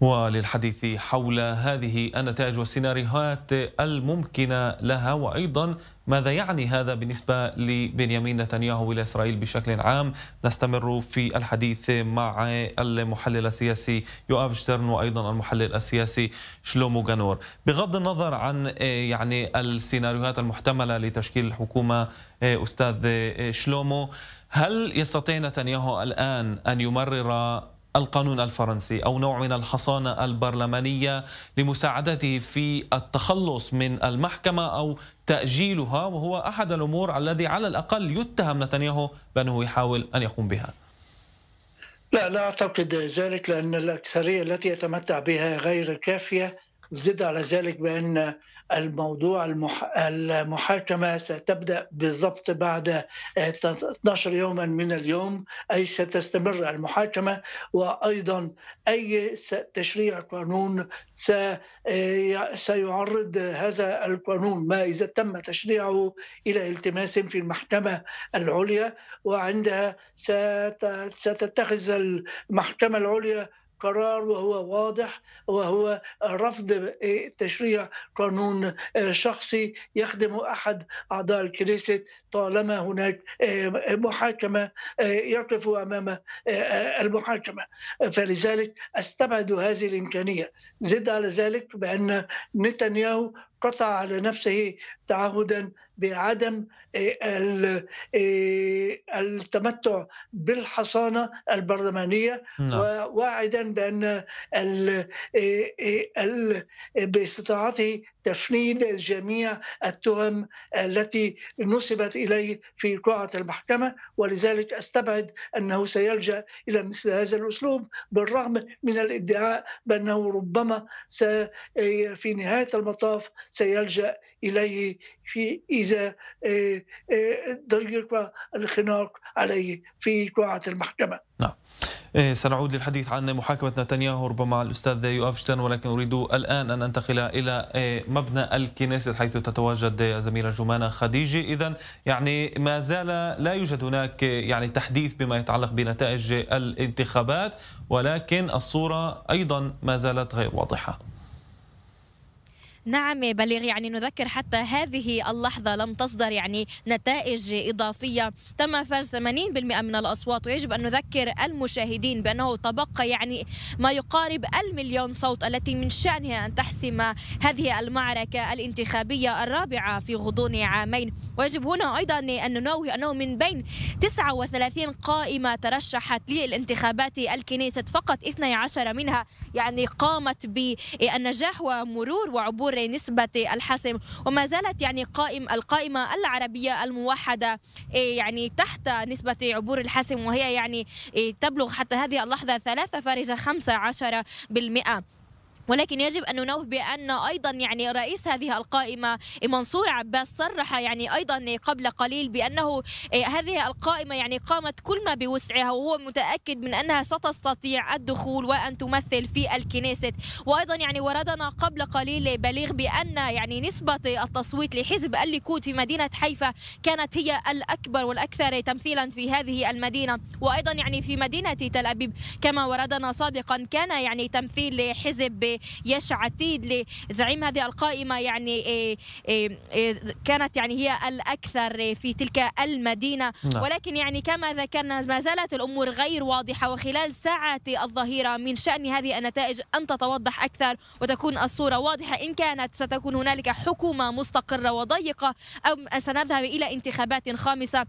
وللحديث حول هذه النتائج والسيناريوهات الممكنة لها وأيضا ماذا يعني هذا بالنسبة لبنيامين نتنياهو إلى إسرائيل بشكل عام نستمر في الحديث مع المحلل السياسي يوآف شترن وأيضا المحلل السياسي شلومو جانور بغض النظر عن يعني السيناريوهات المحتملة لتشكيل الحكومة أستاذ شلومو هل يستطيع نتنياهو الآن أن يمرر القانون الفرنسي او نوع من الحصانه البرلمانيه لمساعدته في التخلص من المحكمه او تاجيلها وهو احد الامور الذي على الاقل يتهم نتنياهو بانه يحاول ان يقوم بها. لا لا اعتقد ذلك لان الاكثريه التي يتمتع بها غير كافيه زد على ذلك بأن الموضوع المحاكمة ستبدأ بالضبط بعد 12 يوما من اليوم أي ستستمر المحاكمة وأيضا أي تشريع قانون سيعرض هذا القانون ما إذا تم تشريعه إلى التماس في المحكمة العليا وعندها ستتخذ المحكمة العليا قرار وهو واضح وهو رفض إيه، تشريع قانون آه، شخصي يخدم احد اعضاء الكنيسة طالما هناك آه، محاكمه آه، يقف امام المحاكمه فلذلك استبعد هذه الامكانيه زد على ذلك بان نتنياهو قطع على نفسه تعهدا بعدم آه، آه، التمتع بالحصانه البرلمانيه نعم. وواعدا بان آه، باستطاعته تفنيد جميع التهم التي نسبت اليه في قاعه المحكمه ولذلك استبعد انه سيلجا الى مثل هذا الاسلوب بالرغم من الادعاء بانه ربما في نهايه المطاف سيلجأ إليه في إذا آه، آه، ضيق الخناق عليه في قاعة المحكمة نعم آه، سنعود للحديث عن محاكمة نتنياهو ربما مع الأستاذ يوفشتن ولكن أريد الآن أن أنتقل إلى مبنى الكنيسة حيث تتواجد الزميلة جمانة خديجة إذا يعني ما زال لا يوجد هناك يعني تحديث بما يتعلق بنتائج الانتخابات ولكن الصورة أيضا ما زالت غير واضحة نعم بليغ يعني نذكر حتى هذه اللحظة لم تصدر يعني نتائج إضافية تم فرز 80% من الأصوات ويجب أن نذكر المشاهدين بأنه تبقى يعني ما يقارب المليون صوت التي من شأنها أن تحسم هذه المعركة الانتخابية الرابعة في غضون عامين ويجب هنا أيضا أن ننوه أنه من بين 39 قائمة ترشحت للانتخابات الكنيست فقط 12 منها يعني قامت بالنجاح ومرور وعبور ظهور نسبة الحسم وما زالت يعني قائم القائمة العربية الموحدة إيه، يعني تحت نسبة عبور الحسم وهي يعني إيه، تبلغ حتى هذه اللحظة 3.15% ولكن يجب أن ننوه بأن أيضا يعني رئيس هذه القائمة منصور عباس صرح يعني أيضا قبل قليل بأنه إيه، هذه القائمة يعني قامت كل ما بوسعها وهو متأكد من أنها ستستطيع الدخول وأن تمثل في الكنيست وأيضا يعني وردنا قبل قليل بليغ بأن يعني نسبة التصويت لحزب الليكود في مدينة حيفا كانت هي الأكبر والأكثر تمثيلا في هذه المدينة وأيضا يعني في مدينة تل أبيب كما وردنا سابقا كان يعني تمثيل لحزب يش عتيد لزعيم هذه القائمه يعني إيه، إيه، إيه، كانت يعني هي الاكثر في تلك المدينه نعم. ولكن يعني كما ذكرنا ما زالت الامور غير واضحه وخلال ساعه الظهيره من شان هذه النتائج ان تتوضح اكثر وتكون الصوره واضحه ان كانت ستكون هنالك حكومه مستقره وضيقه ام سنذهب الى انتخابات خامسه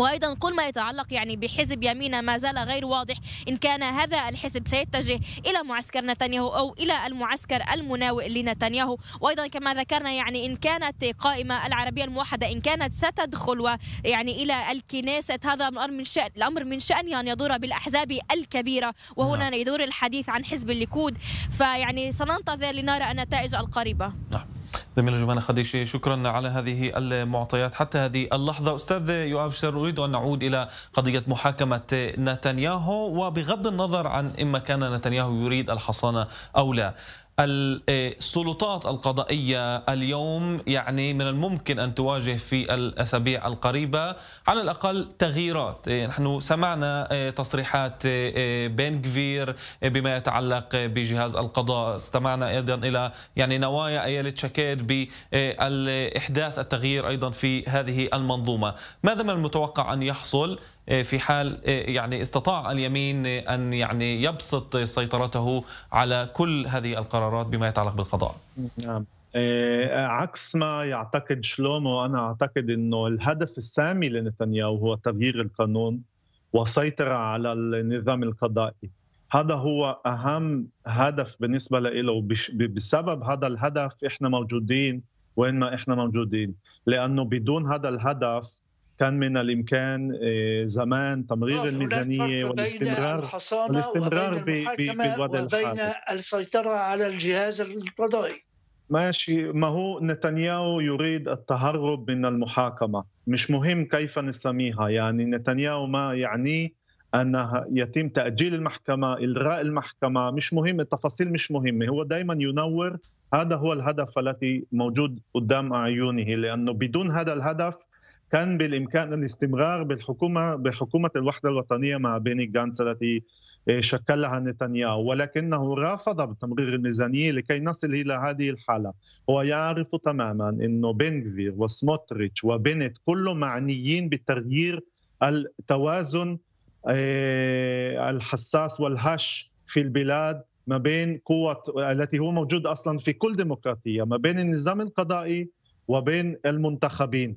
وأيضا كل ما يتعلق يعني بحزب يمين ما زال غير واضح إن كان هذا الحزب سيتجه إلى معسكر نتنياهو أو إلى المعسكر المناوئ لنتنياهو وأيضا كما ذكرنا يعني إن كانت قائمة العربية الموحدة إن كانت ستدخل ويعني إلى الكنيسة هذا الأمر من شأن الأمر من شأنه أن يدور بالأحزاب الكبيرة وهنا نعم. يدور الحديث عن حزب الليكود فيعني سننتظر لنرى النتائج القريبة نعم. زميلة جمانة خديشي شكرا على هذه المعطيات حتى هذه اللحظة أستاذ يؤاف شر أريد أن نعود إلى قضية محاكمة نتنياهو وبغض النظر عن إما كان نتنياهو يريد الحصانة أو لا السلطات القضائية اليوم يعني من الممكن أن تواجه في الأسابيع القريبة على الأقل تغييرات إيه، نحن سمعنا إيه، تصريحات إيه، بن كفير بما يتعلق بجهاز القضاء استمعنا أيضا إلى يعني نوايا أيالة شكيد بإحداث التغيير أيضا في هذه المنظومة ماذا من المتوقع أن يحصل آه، في حال آه، يعني استطاع اليمين آه، أن يعني يبسط سيطرته على كل هذه القرارات بما يتعلق بالقضاء نعم عكس ما يعتقد شلومو أنا أعتقد أنه الهدف السامي لنتنياهو هو تغيير القانون وسيطرة على النظام القضائي هذا هو أهم هدف بالنسبة له بسبب هذا الهدف إحنا موجودين وين ما إحنا موجودين لأنه بدون هذا الهدف كان من الامكان آه، زمان تمرير الميزانيه والاستمرار والاستمرار بالوضع الحالي وبين السيطره على الجهاز القضائي ماشي ما هو نتنياهو يريد التهرب من المحاكمه مش مهم كيف نسميها يعني نتنياهو ما يعنيه أن يتم تأجيل المحكمة إلغاء المحكمة مش مهم التفاصيل مش مهمة هو دائما ينور هذا هو الهدف الذي موجود قدام أعينه لأنه بدون هذا الهدف كان بالامكان الاستمرار بالحكومه بحكومه الوحده الوطنيه مع بيني جانس التي آه، شكلها نتنياهو ولكنه رافض بتمرير الميزانيه لكي نصل الى هذه الحاله، هو يعرف تماما انه بنغفير وسموتريتش وبنت كلهم معنيين بتغيير التوازن آه، الحساس والهش في البلاد ما بين قوة التي هو موجود أصلا في كل ديمقراطية ما بين النظام القضائي وبين المنتخبين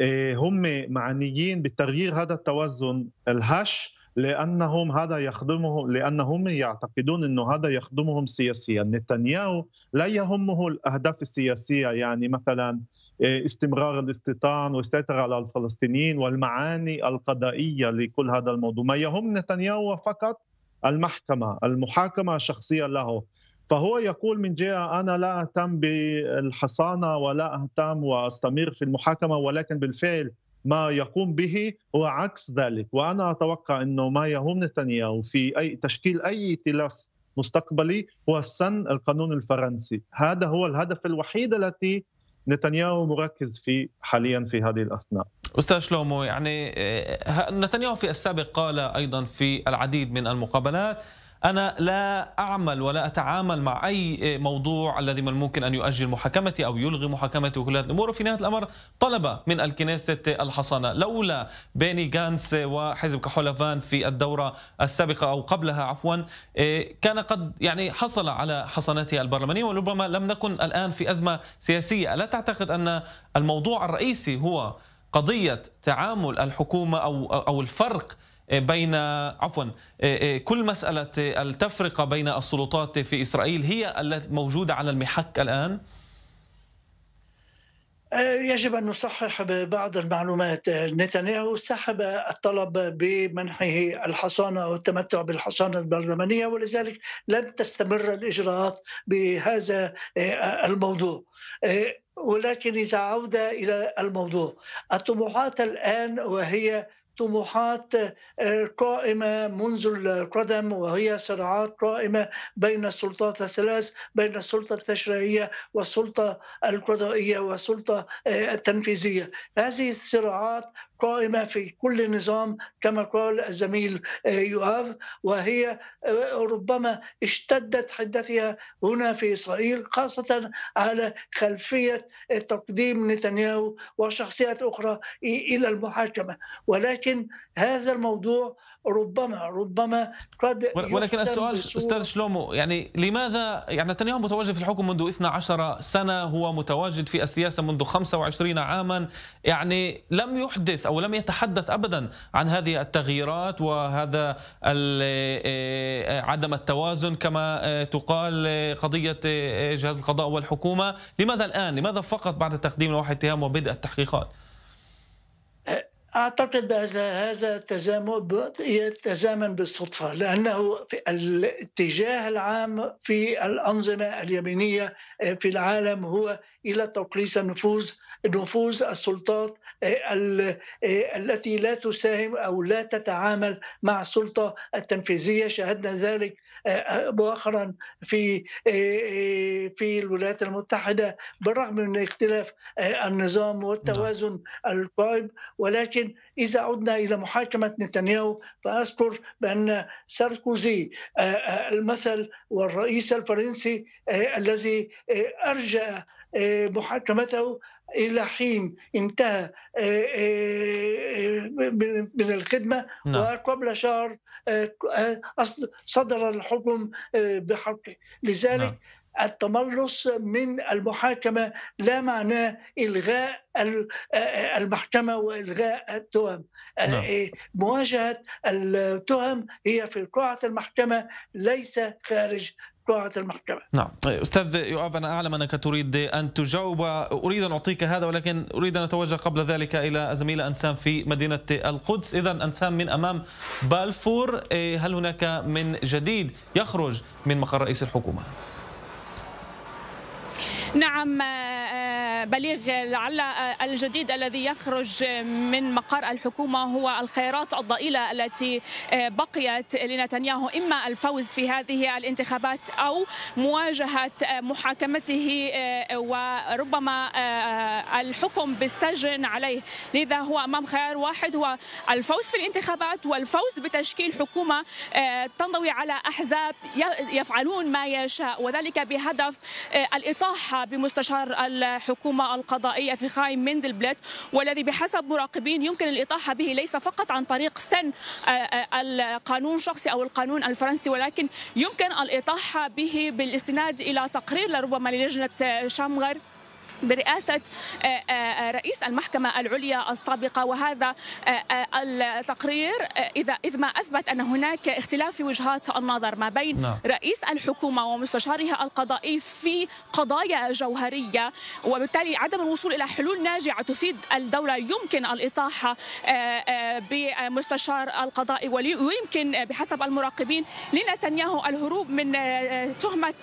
آه، هم معنيين بتغيير هذا التوازن الهش لانهم هذا يخدمهم لانهم يعتقدون انه هذا يخدمهم سياسيا، نتنياهو لا يهمه الاهداف السياسيه يعني مثلا آه، استمرار الاستيطان والسيطره على الفلسطينيين والمعاني القضائيه لكل هذا الموضوع، ما يهم نتنياهو فقط المحكمه، المحاكمه الشخصيه له، فهو يقول من جهه انا لا اهتم بالحصانه ولا اهتم واستمر في المحاكمه ولكن بالفعل ما يقوم به هو عكس ذلك وانا اتوقع انه ما يهم نتنياهو في اي تشكيل اي ائتلاف مستقبلي هو سن القانون الفرنسي هذا هو الهدف الوحيد التي نتنياهو مركز فيه حاليا في هذه الاثناء استاذ شلومو يعني آه، نتنياهو في السابق قال ايضا في العديد من المقابلات أنا لا أعمل ولا أتعامل مع أي موضوع الذي من الممكن أن يؤجل محاكمتي أو يلغي محاكمتي وكل هذه الأمور وفي نهاية الأمر طلب من الكنيسة الحصانة لولا بيني جانس وحزب كحولفان في الدورة السابقة أو قبلها عفوا كان قد يعني حصل على حصانته البرلمانية وربما لم نكن الآن في أزمة سياسية ألا تعتقد أن الموضوع الرئيسي هو قضية تعامل الحكومة أو أو الفرق بين عفوا آه، آه، كل مسألة آه، التفرقة بين السلطات في إسرائيل هي التي موجودة على المحك الآن؟ يجب أن نصحح بعض المعلومات نتنياهو سحب الطلب بمنحه الحصانة والتمتع بالحصانة البرلمانية ولذلك لم تستمر الإجراءات بهذا الموضوع ولكن إذا عودة إلى الموضوع الطموحات الآن وهي طموحات آه، قائمة منذ القدم وهي صراعات قائمة بين السلطات الثلاث بين السلطة التشريعية والسلطة القضائية والسلطة آه، التنفيذية هذه الصراعات قائمة في كل نظام كما قال الزميل آه، يوهاف وهي آه، ربما اشتدت حدتها هنا في إسرائيل خاصة على خلفية آه، تقديم نتنياهو وشخصيات أخرى إلى المحاكمة ولكن هذا الموضوع ربما ربما قد ولكن السؤال استاذ شلومو يعني لماذا يعني نتنياهو متواجد في الحكم منذ 12 سنه هو متواجد في السياسه منذ 25 عاما يعني لم يحدث او لم يتحدث ابدا عن هذه التغييرات وهذا آه، عدم التوازن كما آه، تقال قضيه آه، جهاز القضاء والحكومه لماذا الان لماذا فقط بعد تقديم لوحه اتهام وبدء التحقيقات اعتقد هذا التزامن يتزامن بالصدفه لانه في الاتجاه العام في الانظمه اليمينيه في العالم هو الى تقليص النفوذ نفوذ السلطات إيه، إيه، التي لا تساهم أو لا تتعامل مع السلطة التنفيذية شاهدنا ذلك إيه، مؤخرا في في الولايات المتحدة بالرغم من اختلاف النظام والتوازن نعم. القائم ولكن إذا عدنا إلى محاكمة نتنياهو فأذكر بأن ساركوزي المثل والرئيس الفرنسي الذي أرجأ آه، محاكمته الى حين انتهى آه، آه، من الخدمه نعم. وقبل شهر صدر الحكم بحقه لذلك نعم. التملص من المحاكمة لا معناه إلغاء آه، المحكمة وإلغاء التهم آه، نعم. إيه، مواجهة التهم هي في قاعة المحكمة ليس خارج قاعة المحكمة نعم طيب، أستاذ يؤاف أنا أعلم أنك تريد أن تجاوب أريد أن أعطيك هذا ولكن أريد أن أتوجه قبل ذلك إلى زميلة أنسام في مدينة القدس إذا أنسام من أمام بالفور إيه، هل هناك من جديد يخرج من مقر رئيس الحكومة؟ نعم آه، آه، بليغ لعل آه، الجديد الذي يخرج من مقر الحكومة هو الخيارات الضئيلة التي بقيت لنتنياهو إما الفوز في هذه الانتخابات أو مواجهة محاكمته وربما الحكم بالسجن عليه لذا هو أمام خيار واحد هو الفوز في الانتخابات والفوز بتشكيل حكومة تنضوي على أحزاب يفعلون ما يشاء وذلك بهدف الإطاحة بمستشار الحكومة القضائية في خايم مندلبلت والذي بحسب مراقبين يمكن الإطاحة به ليس فقط عن طريق سن آه، آه، القانون الشخصي أو القانون الفرنسي ولكن يمكن الإطاحة به بالاستناد إلى تقرير لربما للجنة شامغر برئاسة آه، آه، رئيس المحكمة العليا السابقة وهذا آه، التقرير إذا إذ ما أثبت أن هناك اختلاف في وجهات النظر ما بين نعم. رئيس الحكومة ومستشارها القضائي في قضايا جوهرية وبالتالي عدم الوصول إلى حلول ناجعة تفيد الدولة يمكن الإطاحة بمستشار القضائي ويمكن بحسب المراقبين لنتنياهو الهروب من تهمة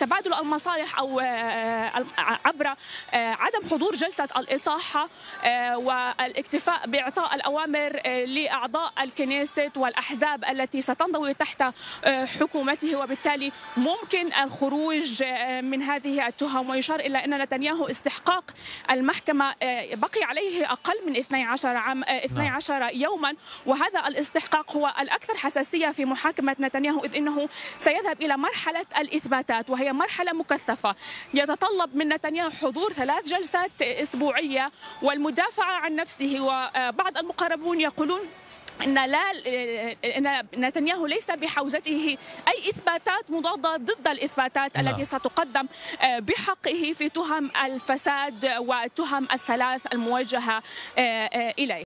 تبادل المصالح أو آه، عبر آه، عدم حضور جلسة الإطاحة آه، والاكتفاء بإعطاء الأوامر لأعضاء الكنيسة والأحزاب التي ستنضوي تحت حكومته وبالتالي ممكن الخروج من هذه التهم ويشار إلى أن نتنياهو استحقاق المحكمة بقي عليه أقل من 12 عام 12 نعم. يوما وهذا الاستحقاق هو الأكثر حساسية في محاكمة نتنياهو إذ أنه سيذهب إلى مرحلة الإثباتات وهي مرحلة مكثفة يتطلب من نتنياهو حضور ثلاث جلسات أسبوعية والمدافعة عن نفسه وبعض المقربون يقولون ان لا ان نتنياهو ليس بحوزته اي اثباتات مضاده ضد الاثباتات لا. نعم. التي ستقدم آه، بحقه في تهم الفساد والتهم الثلاث الموجهه آه، آه، اليه